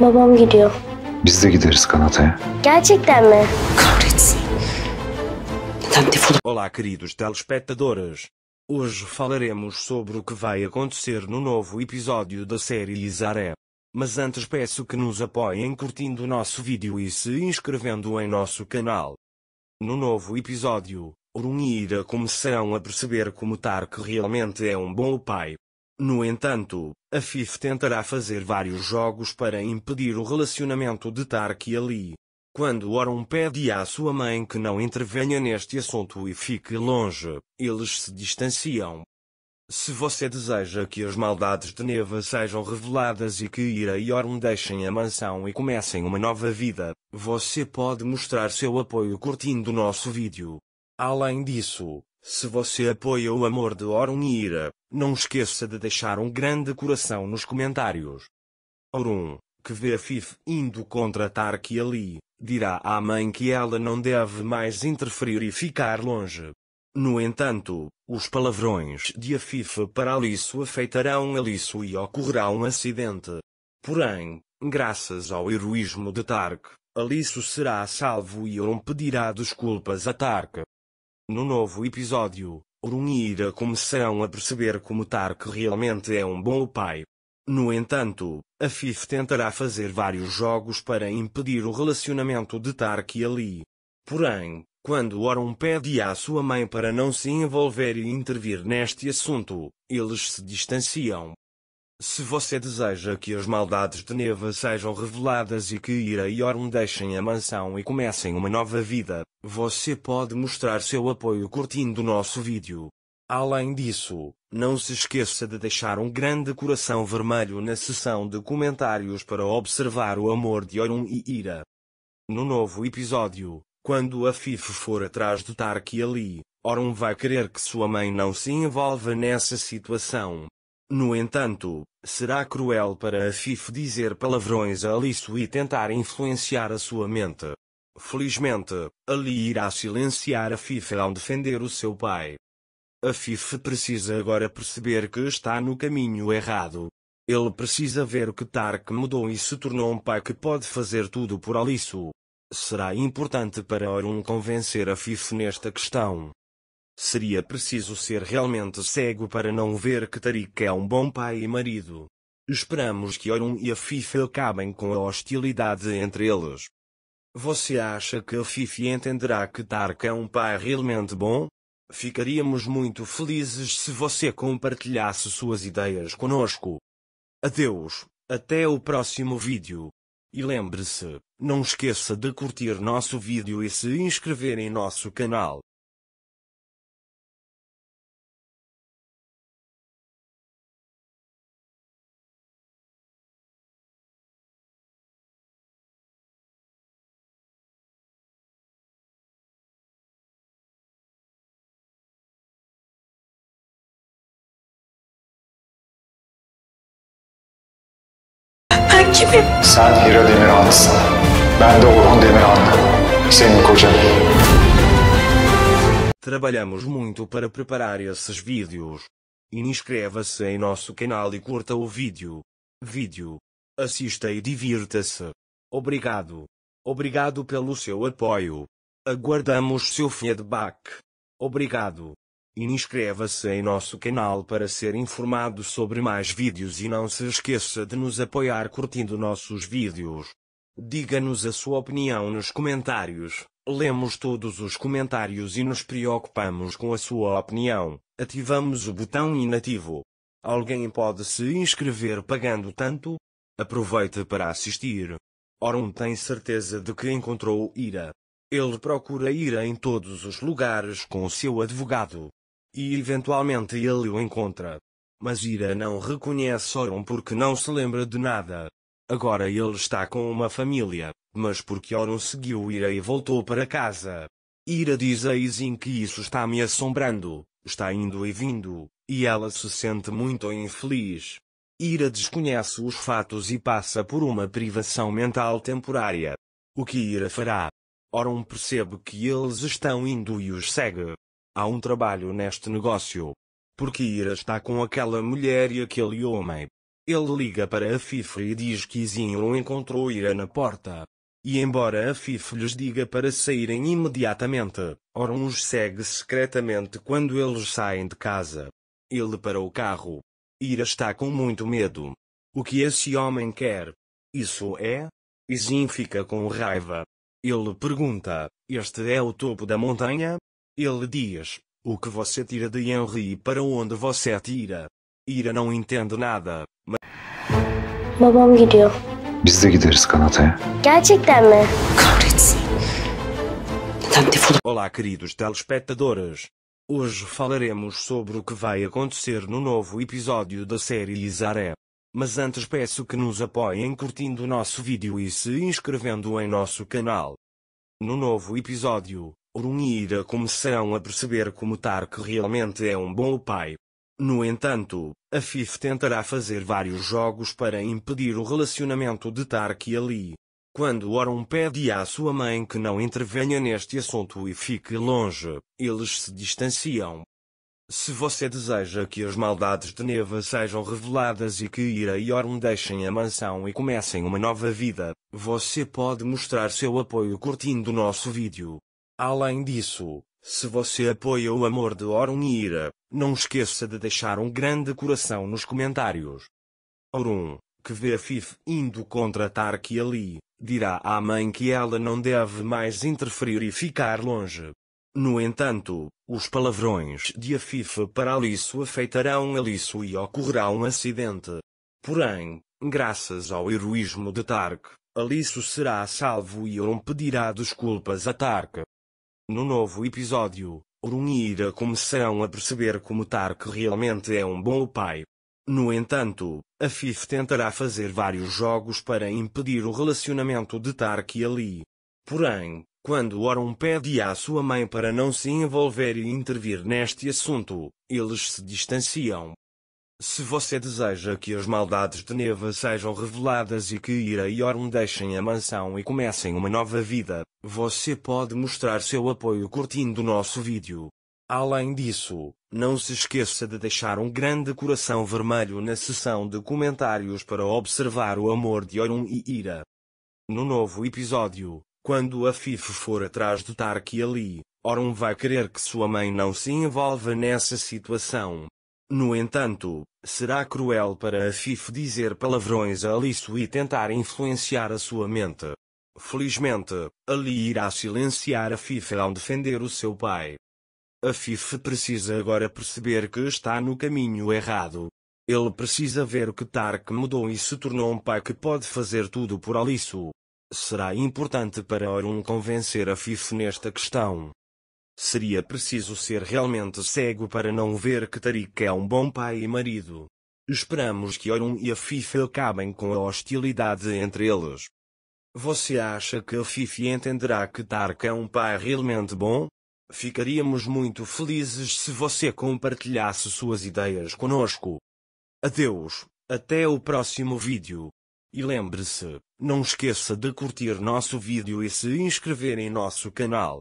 Babam gidiyor. Biz de gideriz kanataya. Gerçekten mi? Kahretsin. Olá, queridos telespectadores. Hoje falaremos sobre o que vai acontecer no novo episódio da série Isaré. Mas antes peço que nos apoiem curtindo o nosso vídeo e se inscrevendo em nosso canal. No novo episódio, Orun e Ira começarão a perceber como Tark realmente é um bom pai. No entanto, a FIF tentará fazer vários jogos para impedir o relacionamento de Tark e Ali. Quando Oron pede à sua mãe que não intervenha neste assunto e fique longe, eles se distanciam. Se você deseja que as maldades de Neva sejam reveladas e que Ira e Orm deixem a mansão e comecem uma nova vida, você pode mostrar seu apoio curtindo nosso vídeo. Além disso, se você apoia o amor de Orun e Ira, não esqueça de deixar um grande coração nos comentários. Orun, que vê a Fif indo contratar e ali, dirá à mãe que ela não deve mais interferir e ficar longe. No entanto, os palavrões de Afifa para Alisso afeitarão Alisso e ocorrerá um acidente. Porém, graças ao heroísmo de Tark, Alisso será salvo e Orun pedirá desculpas a Tark. No novo episódio, Orun e Ira começarão a perceber como Tark realmente é um bom pai. No entanto, a FIF tentará fazer vários jogos para impedir o relacionamento de Tark e Ali. Porém, quando Orun pede à sua mãe para não se envolver e intervir neste assunto, eles se distanciam. Se você deseja que as maldades de Neva sejam reveladas e que Ira e Orm deixem a mansão e comecem uma nova vida, você pode mostrar seu apoio curtindo o nosso vídeo. Além disso, não se esqueça de deixar um grande coração vermelho na seção de comentários para observar o amor de Orm e Ira. No novo episódio, quando a Fif for atrás de Tark e Ali, Orm vai querer que sua mãe não se envolva nessa situação. No entanto, será cruel para a FIF dizer palavrões a Alice e tentar influenciar a sua mente. Felizmente, Ali irá silenciar a FIFA ao defender o seu pai. A FIFA precisa agora perceber que está no caminho errado. Ele precisa ver que Tark mudou e se tornou um pai que pode fazer tudo por Alice. Será importante para Orun convencer a FIFA nesta questão. Seria preciso ser realmente cego para não ver que Tariq é um bom pai e marido. Esperamos que Orun e a Fifi acabem com a hostilidade entre eles. Você acha que a Fifi entenderá que Tark é um pai realmente bom? Ficaríamos muito felizes se você compartilhasse suas ideias conosco. Adeus, até o próximo vídeo. E lembre-se, não esqueça de curtir nosso vídeo e se inscrever em nosso canal. Trabalhamos muito para preparar esses vídeos. Inscreva-se em nosso canal e curta o vídeo. Vídeo. Assista e divirta-se. Obrigado. Obrigado pelo seu apoio. Aguardamos seu feedback. Obrigado. Inscreva-se em nosso canal para ser informado sobre mais vídeos e não se esqueça de nos apoiar curtindo nossos vídeos. Diga-nos a sua opinião nos comentários. Lemos todos os comentários e nos preocupamos com a sua opinião. Ativamos o botão inativo. Alguém pode se inscrever pagando tanto? Aproveite para assistir. Orun tem certeza de que encontrou Ira. Ele procura Ira em todos os lugares com o seu advogado. E eventualmente ele o encontra. Mas Ira não reconhece Oron porque não se lembra de nada. Agora ele está com uma família, mas porque Oron seguiu Ira e voltou para casa. Ira diz a Izin que isso está me assombrando, está indo e vindo, e ela se sente muito infeliz. Ira desconhece os fatos e passa por uma privação mental temporária. O que Ira fará? Oron percebe que eles estão indo e os segue. Há um trabalho neste negócio. Porque Ira está com aquela mulher e aquele homem. Ele liga para a Fife e diz que Izinho encontrou Ira na porta. E embora a Fife lhes diga para saírem imediatamente, Oron os segue secretamente quando eles saem de casa. Ele para o carro. Ira está com muito medo. O que esse homem quer? Isso é? Izin fica com raiva. Ele pergunta, este é o topo da montanha? Ele diz: O que você tira de Henry e para onde você atira? Ira não entendo nada, mas... Babam gidiyor. Biz de gideriz kanataya. Gerçekten mi? Kahretsin. Olá, queridos telespectadores. Hoje falaremos sobre o que vai acontecer no novo episódio da série Isaré. Mas antes peço que nos apoiem curtindo o nosso vídeo e se inscrevendo em nosso canal. No novo episódio, e Ira começarão a perceber como Tark realmente é um bom pai. No entanto, a FIF tentará fazer vários jogos para impedir o relacionamento de Tark e Ali. Quando Orun pede à sua mãe que não intervenha neste assunto e fique longe, eles se distanciam. Se você deseja que as maldades de Neva sejam reveladas e que Ira e Orm deixem a mansão e comecem uma nova vida, você pode mostrar seu apoio curtindo nosso vídeo. Além disso, se você apoia o amor de e Ira, não esqueça de deixar um grande coração nos comentários. Orun, que vê a Fif indo contratar que ali, dirá à mãe que ela não deve mais interferir e ficar longe. No entanto, os palavrões de Fife para Alisso afeitarão Alisso e ocorrerá um acidente. Porém, graças ao heroísmo de Tark, Alisso será salvo e Orun pedirá desculpas a Tark. No novo episódio, Orun e Ira começarão a perceber como Tark realmente é um bom pai. No entanto, a FIF tentará fazer vários jogos para impedir o relacionamento de Tark e Ali. Porém, quando Orun pede à sua mãe para não se envolver e intervir neste assunto, eles se distanciam. Se você deseja que as maldades de Neva sejam reveladas e que Ira e Orm deixem a mansão e comecem uma nova vida, você pode mostrar seu apoio curtindo o nosso vídeo. Além disso, não se esqueça de deixar um grande coração vermelho na seção de comentários para observar o amor de Orm e Ira. No novo episódio, quando a Fif for atrás de Tark e Ali, Orm vai querer que sua mãe não se envolva nessa situação. No entanto, será cruel para a FIF dizer palavrões a Alice e tentar influenciar a sua mente. Felizmente, Ali irá silenciar a FIFA ao defender o seu pai. A FIFA precisa agora perceber que está no caminho errado. Ele precisa ver que Tark mudou e se tornou um pai que pode fazer tudo por Alice. Será importante para Orun convencer a FIFA nesta questão. Seria preciso ser realmente cego para não ver que Tariq é um bom pai e marido. Esperamos que Orun e a Fifi acabem com a hostilidade entre eles. Você acha que a Fifi entenderá que Tark é um pai realmente bom? Ficaríamos muito felizes se você compartilhasse suas ideias conosco. Adeus, até o próximo vídeo. E lembre-se, não esqueça de curtir nosso vídeo e se inscrever em nosso canal.